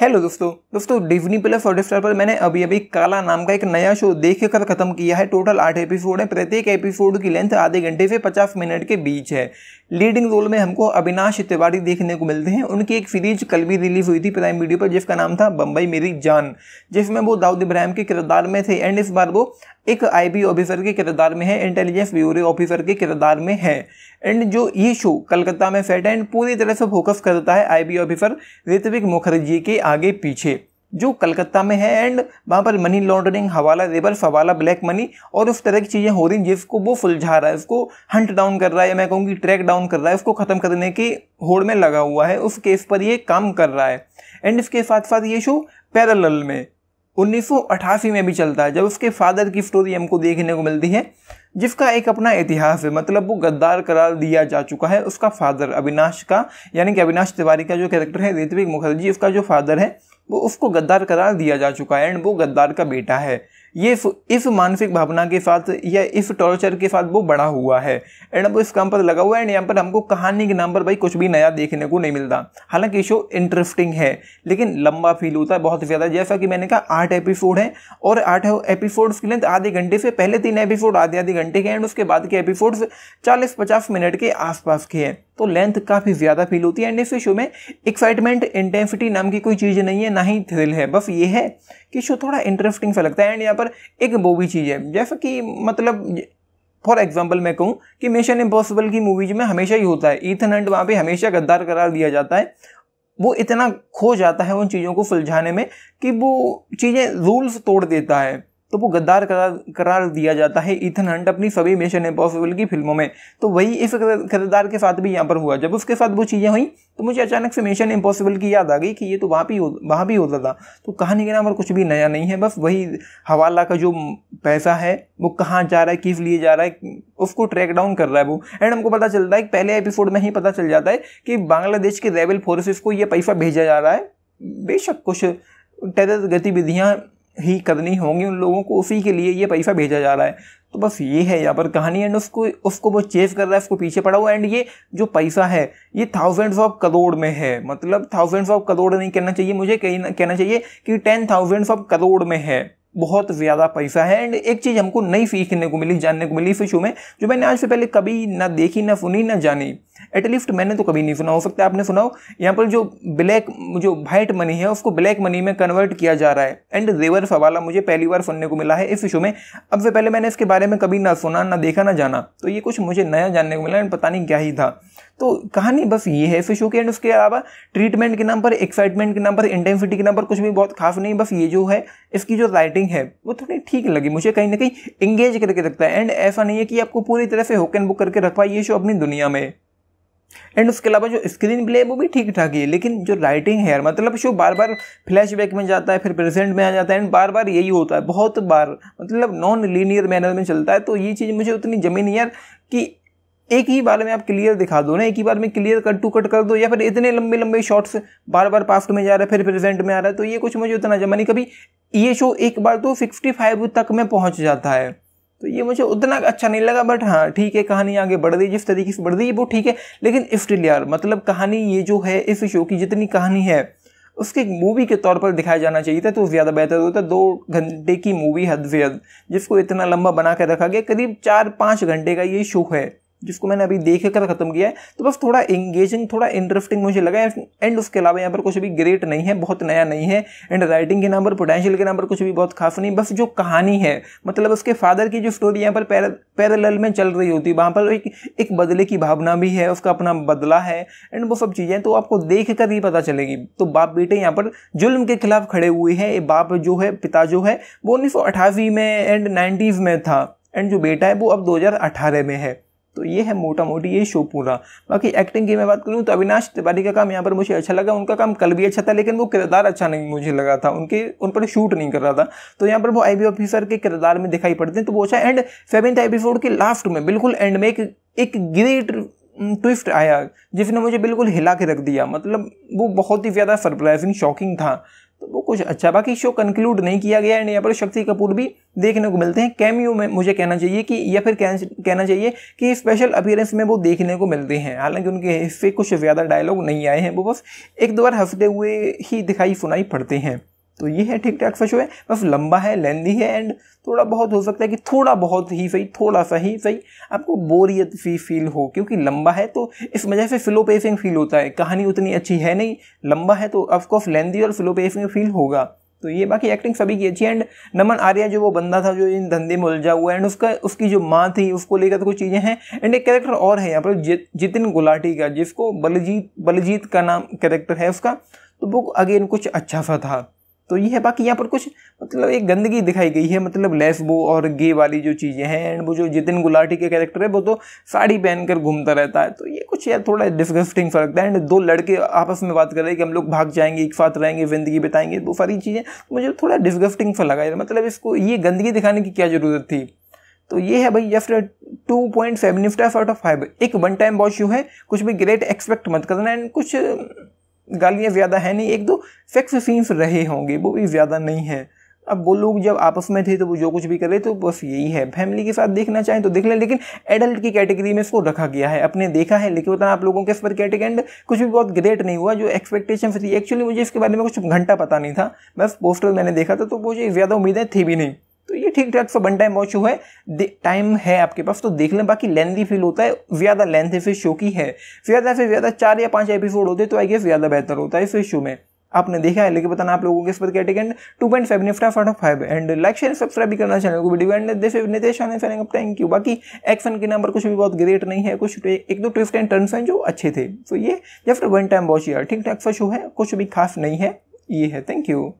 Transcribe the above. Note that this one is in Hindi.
हेलो दोस्तों दोस्तों डिज्नी प्लस हॉटस्टार पर मैंने अभी अभी काला नाम का एक नया शो देख कर खत्म किया है टोटल आठ एपिसोड है प्रत्येक एपिसोड की लेंथ आधे घंटे से पचास मिनट के बीच है लीडिंग रोल में हमको अविनाश तिवारी देखने को मिलते हैं उनकी एक सीरीज कल भी रिलीज हुई थी प्राइम वीडियो पर जिसका नाम था बम्बई मेरी जान जिसमें वो दाऊद इब्राहिम के किरदार में थे एंड इस बार वो एक आई ऑफिसर के किरदार में है इंटेलिजेंस ब्यूरो ऑफिसर के किरदार में है एंड जो ये शो कलकत्ता में सेट है एंड पूरी तरह से फोकस करता है I B officer Ritwik Mukherjee के आगे पीछे जो कलकत्ता में है एंड वहाँ पर मनी लॉन्ड्रिंग हवाला रेबर्स हवाला ब्लैक मनी और उस तरह की चीज़ें हो रही जिसको वो सुलझा रहा है उसको हंट डाउन कर रहा है या मैं कहूँगी ट्रैक डाउन कर रहा है उसको ख़त्म करने की होड़ में लगा हुआ है उस केस पर ये काम कर रहा है एंड इसके साथ साथ ये शो पैरल में उन्नीस में भी चलता है जब उसके फादर की स्टोरी हमको देखने को मिलती है जिसका एक अपना इतिहास है मतलब वो गद्दार करार दिया जा चुका है उसका फादर अविनाश का यानी कि अविनाश तिवारी का जो कैरेक्टर है ऋत्विक मुखर्जी उसका जो फादर है वो उसको गद्दार करार दिया जा चुका है एंड वो गद्दार का बेटा है ये इस मानसिक भावना के साथ या इस टॉर्चर के साथ वो बड़ा हुआ है एंड अब इस काम पर लगा हुआ है एंड यहाँ पर हमको कहानी के नाम पर भाई कुछ भी नया देखने को नहीं मिलता हालांकि शो इंटरेस्टिंग है लेकिन लंबा फील होता है बहुत ज़्यादा जैसा कि मैंने कहा आठ एपिसोड हैं और आठ एपिसोड्स के लेंथ आधे घंटे से पहले तीन एपिसोड आधे आधे घंटे के एंड उसके बाद के एपिसोड्स चालीस पचास मिनट के आसपास के हैं तो लेंथ काफ़ी ज़्यादा फील होती है एंड इस शो में एक्साइटमेंट इंटेंसिटी नाम की कोई चीज़ नहीं है ना ही थ्रिल है बस ये है कि शो थोड़ा इंटरेस्टिंग सा लगता है एंड यहाँ पर एक वो भी चीज़ है जैसा कि मतलब फॉर एग्जाम्पल मैं कहूँ कि मिशन इम्पॉसिबल की मूवीज में हमेशा ही होता है ईथन एंड वहाँ पे हमेशा गद्दार करार दिया जाता है वो इतना खो जाता है उन चीज़ों को सुलझाने में कि वो चीज़ें रूल्स तोड़ देता है तो वो गद्दार करार करार दिया जाता है इथन हंट अपनी सभी मिशन इम्पॉसिबल की फिल्मों में तो वही इस किरदार के साथ भी यहाँ पर हुआ जब उसके साथ वो चीज़ें हुई तो मुझे अचानक से मिशन इम्पॉसिबल की याद आ गई कि ये तो वहाँ भी हो वहाँ भी होता था तो कहानी के नाम पर कुछ भी नया नहीं है बस वही हवाला का जो पैसा है वो कहाँ जा रहा है किस लिए जा रहा है उसको ट्रैक डाउन कर रहा है वो एंड हमको पता चलता है पहले एपिसोड में ही पता चल जाता है कि बांग्लादेश के रेबल फोर्सेस को ये पैसा भेजा जा रहा है बेशक कुछ टेरर गतिविधियाँ ही करनी होंगी उन लोगों को उसी के लिए ये पैसा भेजा जा रहा है तो बस ये है यहाँ पर कहानी एंड उसको उसको वो चेस कर रहा है उसको पीछे पड़ा हुआ एंड ये जो पैसा है ये थाउजेंड्स ऑफ करोड़ में है मतलब थाउजेंड्स ऑफ करोड़ नहीं कहना चाहिए मुझे कहना चाहिए कि टेन थाउजेंड्स ऑफ करोड़ में है बहुत ज़्यादा पैसा है एंड एक चीज़ हमको नई सीखने को मिली जानने को मिली इस शो में जो मैंने आज से पहले कभी ना देखी ना सुनी ना जानी एटलीस्ट मैंने तो कभी नहीं सुना हो सकता है आपने सुना हो यहाँ पर जो ब्लैक जो वाइट मनी है उसको ब्लैक मनी में कन्वर्ट किया जा रहा है एंड जेवर सवाला मुझे पहली बार सुनने को मिला है इस शो में अब से पहले मैंने इसके बारे में कभी ना सुना ना देखा ना जाना तो ये कुछ मुझे नया जानने को मिला एंड पता नहीं क्या ही था तो कहानी बस ये है फिर शो की एंड उसके अलावा ट्रीटमेंट के नाम पर एक्साइटमेंट के नाम पर इंटेंसिटी के नाम पर कुछ भी बहुत खास नहीं बस ये जो है इसकी जो राइटिंग है वो थोड़ी ठीक लगी मुझे कहीं ना कहीं इंगेज करके रखता है एंड ऐसा नहीं है कि आपको पूरी तरह से होक बुक करके रख ये शो अपनी दुनिया में एंड उसके अलावा जो स्क्रीन प्ले है वो भी ठीक ठाक ही है लेकिन जो राइटिंग है मतलब शो बार बार फ्लैशबैक में जाता है फिर प्रेजेंट में आ जाता है एंड बार बार यही होता है बहुत बार मतलब नॉन लीनियर मैनर में चलता है तो ये चीज़ मुझे उतनी जमी नहीं यार कि एक ही बार में आप क्लियर दिखा दो ना एक ही बार में क्लियर कट टू कट कर दो या फिर इतने लंबे लंबे शॉट्स बार बार पास्ट में जा रहा है फिर प्रेजेंट में आ रहा है तो ये कुछ मुझे उतना जमा नहीं कभी ये शो एक बार तो सिक्सटी फाइव तक में पहुँच जाता है तो ये मुझे उतना अच्छा नहीं लगा बट हाँ ठीक है कहानी आगे बढ़ रही जिस तरीके से बढ़ रही है वो ठीक है लेकिन स्टिल यार मतलब कहानी ये जो है इस शो की जितनी कहानी है उसके मूवी के तौर पर दिखाया जाना चाहिए था तो ज़्यादा बेहतर होता दो घंटे की मूवी हद से हद जिसको इतना लंबा बना कर रखा गया करीब चार पाँच घंटे का ये शो है जिसको मैंने अभी देख कर खत्म किया है तो बस थोड़ा इंगेजिंग थोड़ा इंटरेस्टिंग मुझे लगा एंड उसके अलावा यहाँ पर कुछ भी ग्रेट नहीं है बहुत नया नहीं है एंड राइटिंग के नाम पर पोटेंशियल के नाम पर कुछ भी बहुत खास नहीं बस जो कहानी है मतलब उसके फादर की जो स्टोरी यहाँ पर पैरल में चल रही होती है वहाँ पर एक एक बदले की भावना भी है उसका अपना बदला है एंड वो सब चीज़ें तो आपको देख कर ही पता चलेगी तो बाप बेटे यहाँ पर जुल्म के खिलाफ खड़े हुए हैं बाप जो है पिता जो है वो उन्नीस में एंड नाइन्टीज़ में था एंड जो बेटा है वो अब दो में है तो ये है मोटा मोटी ये शो पूरा बाकी एक्टिंग की मैं बात करूँ तो अविनाश तिवारी का काम यहाँ पर मुझे अच्छा लगा उनका काम कल भी अच्छा था लेकिन वो किरदार अच्छा नहीं मुझे लगा था उनके उन पर शूट नहीं कर रहा था तो यहाँ पर वो आई ऑफिसर के किरदार में दिखाई पड़ते हैं तो वो अच्छा एंड सेवेंथ एपिसोड के लास्ट में बिल्कुल एंड में एक एक ग्रेट ट्विस्ट आया जिसने मुझे बिल्कुल हिला के रख दिया मतलब वो बहुत ही ज़्यादा सरप्राइजिंग शॉकिंग था वो कुछ अच्छा बाकी शो कंक्लूड नहीं किया गया एंड यहाँ पर शक्ति कपूर भी देखने को मिलते हैं कैमियो में मुझे कहना चाहिए कि या फिर कहना चाहिए कि स्पेशल अपियरेंस में वो देखने को मिलते हैं हालांकि उनके हिस्से कुछ ज़्यादा डायलॉग नहीं आए हैं वो बस एक दो बार हंसते हुए ही दिखाई सुनाई पड़ते हैं तो ये है ठीक ठाक सा शो है बस लंबा है लेंदी है एंड थोड़ा बहुत हो सकता है कि थोड़ा बहुत ही सही थोड़ा सा ही सही आपको बोरियत सी फील हो क्योंकि लंबा है तो इस वजह से स्लो पेसिंग फील होता है कहानी उतनी अच्छी है नहीं लंबा है तो ऑफकोर्स लेंदी और स्लो पेसिंग फील होगा तो ये बाकी एक्टिंग सभी की अच्छी एंड नमन आर्या जो वो बंदा था जो इन धंधे में उलझा हुआ है एंड उसका उसकी जो माँ थी उसको लेकर तो कुछ चीज़ें हैं एंड एक कैरेक्टर और है यहाँ पर जितिन गुलाटी का जिसको बलजीत बलजीत का नाम कैरेक्टर है उसका तो वो अगेन कुछ अच्छा सा था तो ये है बाकी यहाँ पर कुछ मतलब एक गंदगी दिखाई गई है मतलब लेफ्बो और गे वाली जो चीज़ें हैं एंड वो जो जितिन गुलाटी के कैरेक्टर है वो तो साड़ी पहनकर घूमता रहता है तो ये कुछ यार थोड़ा डिस्गस्टिंग फर्क लगता है एंड दो लड़के आपस में बात कर रहे हैं कि हम लोग भाग जाएंगे एक साथ रहेंगे जिंदगी बिताएंगे वो सारी चीज़ें तो मुझे थोड़ा डिस्गस्टिंग सा लगा मतलब इसको ये गंदगी दिखाने की क्या ज़रूरत थी तो ये है भाई just two point seven out of five एक वन टाइम वॉश यू है कुछ भी ग्रेट एक्सपेक्ट मत करना एंड कुछ गालियाँ ज़्यादा है नहीं एक दो सेक्स सीन्स रहे होंगे वो भी ज़्यादा नहीं है अब वो लोग जब आपस में थे तो वो जो कुछ भी करे तो बस यही है फैमिली के साथ देखना चाहें तो देख लें लेकिन एडल्ट की कैटेगरी में इसको रखा गया है अपने देखा है लेकिन बताना आप लोगों के इस कैटेगरी एंड कुछ भी बहुत ग्रेट नहीं हुआ जो एक्सपेक्टेशन थी एक्चुअली मुझे इसके बारे में कुछ घंटा पता नहीं था बस पोस्टर मैंने देखा था तो मुझे ज़्यादा उम्मीदें थी भी नहीं तो ये ठीक ठाक सा वन टाइम वॉच हुआ है टाइम है आपके पास तो देख लें बाकी लेंथी फील होता है ज़्यादा लेंथ फिर शो की है ज़्यादा से ज़्यादा चार या पाँच एपिसोड होते तो आई गेस ज़्यादा बेहतर होता है फिर शो में आपने देखा है लेकिन बताना आप लोगों के इस पर कैटेग एंड टू पॉइंट फाइव निफ्टा फट five and like share subscribe भी करना चैनल को video and this Nitesh thank you बाकी एक्शन के नंबर कुछ भी बहुत ग्रेट नहीं है कुछ एक दो ट्विफ्ट एंड टर्न्स हैं जो अच्छे थे तो ये जब वन टाइम वॉच यार ठीक ठाक सा शो है कुछ भी खास नहीं है ये है थैंक यू